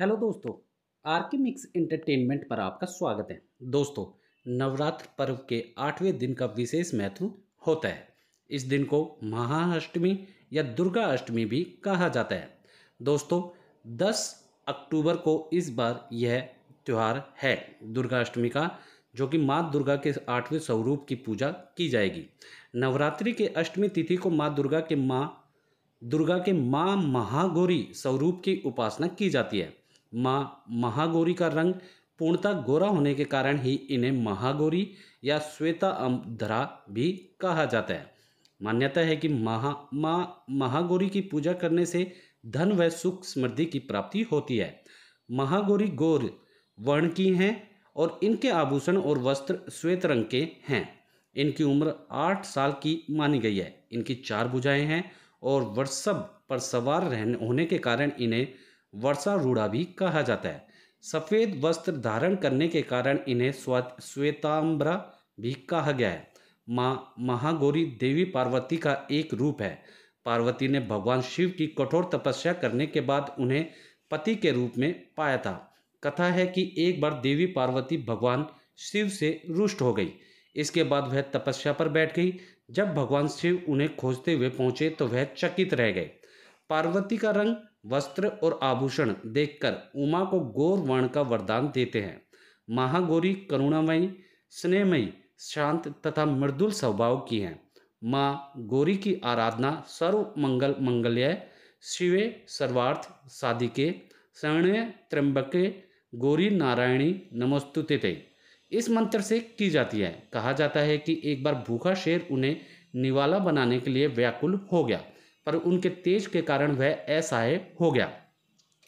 hello दोस्तों are mix entertainment पर आपका स्वागत है दोस्तों नवरात्र पर्व के आठवें दिन का विशेष महत्व होता है इस दिन को महाअष्टमी या दुर्गा अष्टमी भी कहा जाता है दोस्तों 10 अक्टूबर को इस बार यह त्यौहार है दुर्गा अष्टमी का जो कि माँ दुर्गा के आठवें स्वरूप की पूजा की जाएगी नवरात्रि के अष्टमी तिथि को माँ दुर्गा के माँ दुर्गा के माँ महागौरी स्वरूप की उपासना की जाती है माँ महागौरी का रंग पूर्णतः गोरा होने के कारण ही इन्हें महागौरी या श्वेता अम्बधरा भी कहा जाता है मान्यता है कि महा माँ महागौरी की पूजा करने से धन व सुख समृद्धि की प्राप्ति होती है महागौरी गौर वर्ण की हैं और इनके आभूषण और वस्त्र श्वेत रंग के हैं इनकी उम्र आठ साल की मानी गई है इनकी चार भुजाएं हैं और वर्षभ पर सवार रहने होने के कारण इन्हें वर्षा रूढ़ा भी कहा जाता है सफ़ेद वस्त्र धारण करने के कारण इन्हें श्वेताम्बरा भी कहा गया है माँ महागौरी देवी पार्वती का एक रूप है पार्वती ने भगवान शिव की कठोर तपस्या करने के बाद उन्हें पति के रूप में पाया था कथा है कि एक बार देवी पार्वती भगवान शिव से रुष्ट हो गई इसके बाद वह तपस्या पर बैठ गई जब भगवान शिव उन्हें खोजते हुए पहुंचे तो वह चकित रह गए पार्वती का रंग वस्त्र और आभूषण देखकर उमा को गौर वर्ण का वरदान देते हैं महागौरी करुणामयी स्नेहमयी शांत तथा मृदुल स्वभाव की हैं माँ गौरी की आराधना सर्व मंगल मंगल्य शिवे सर्वार्थ साधिके शरण्य त्र्यंबके गौरी नारायणी नमोस्तुते थे इस मंत्र से की जाती है कहा जाता है कि एक बार भूखा शेर उन्हें निवाला बनाने के लिए व्याकुल हो गया पर उनके तेज के कारण वह असहाय हो गया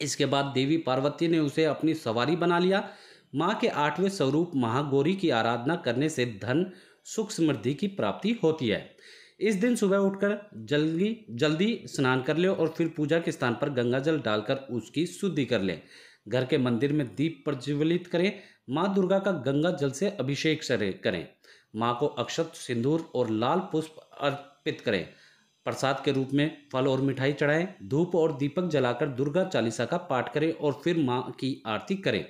इसके बाद देवी पार्वती ने उसे अपनी सवारी बना लिया माँ के आठवें स्वरूप महागौरी की आराधना करने से धन सुख समृद्धि की प्राप्ति होती है इस दिन सुबह उठकर जल्दी जल्दी स्नान कर लें और फिर पूजा के स्थान पर गंगा जल डालकर उसकी शुद्धि कर लें घर के मंदिर में दीप प्रज्वलित करें माँ दुर्गा का गंगा जल से अभिषेक करें माँ को अक्षत सिंदूर और लाल पुष्प अर्पित करें प्रसाद के रूप में फल और मिठाई चढ़ाएं धूप और दीपक जलाकर दुर्गा चालीसा का पाठ करें और फिर माँ की आरती करें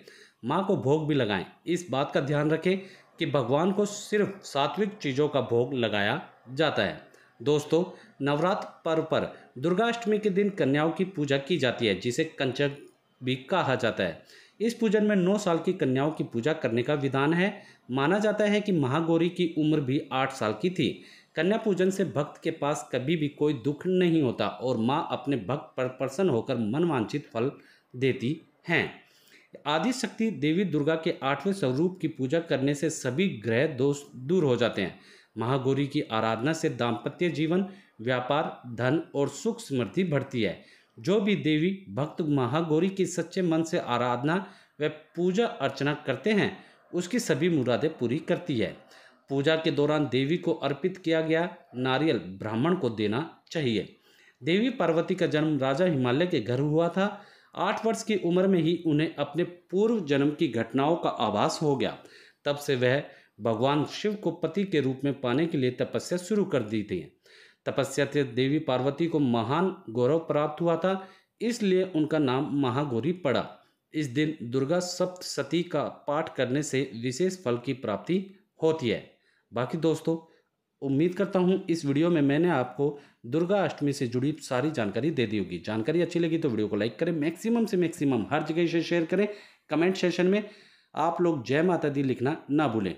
माँ को भोग भी लगाएं इस बात का ध्यान रखें कि भगवान को सिर्फ सात्विक चीज़ों का भोग लगाया जाता है दोस्तों नवरात्र पर्व पर दुर्गाष्टमी के दिन कन्याओं की पूजा की जाती है जिसे कंचक भी कहा जाता है इस पूजन में नौ साल की कन्याओं की पूजा करने का विधान है माना जाता है कि महागौरी की उम्र भी आठ साल की थी कन्या पूजन से भक्त के पास कभी भी कोई दुख नहीं होता और माँ अपने भक्त पर प्रसन्न होकर मनवांछित फल देती हैं आदिशक्ति देवी दुर्गा के आठवें स्वरूप की पूजा करने से सभी ग्रह दोष दूर हो जाते हैं महागौरी की आराधना से दाम्पत्य जीवन व्यापार धन और सुख समृद्धि बढ़ती है जो भी देवी भक्त महागौरी की सच्चे मन से आराधना व पूजा अर्चना करते हैं उसकी सभी मुरादें पूरी करती है पूजा के दौरान देवी को अर्पित किया गया नारियल ब्राह्मण को देना चाहिए देवी पार्वती का जन्म राजा हिमालय के घर हुआ था आठ वर्ष की उम्र में ही उन्हें अपने पूर्व जन्म की घटनाओं का आभास हो गया तब से वह भगवान शिव को पति के रूप में पाने के लिए तपस्या शुरू कर दी थी तपस्या से देवी पार्वती को महान गौरव प्राप्त हुआ था इसलिए उनका नाम महागौरी पड़ा इस दिन दुर्गा सप्तशती का पाठ करने से विशेष फल की प्राप्ति होती है बाकी दोस्तों उम्मीद करता हूँ इस वीडियो में मैंने आपको दुर्गा अष्टमी से जुड़ी सारी जानकारी दे दी होगी जानकारी अच्छी लगी तो वीडियो को लाइक करें मैक्सिमम से मैक्सिमम हर जगह इसे शेयर करें कमेंट सेशन में आप लोग जय माता दी लिखना ना भूलें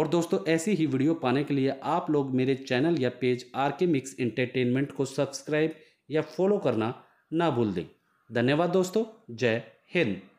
और दोस्तों ऐसी ही वीडियो पाने के लिए आप लोग मेरे चैनल या page R K mix entertainment को सब्सक्राइब या फॉलो करना ना भूल दें धन्यवाद दोस्तों जय हिंद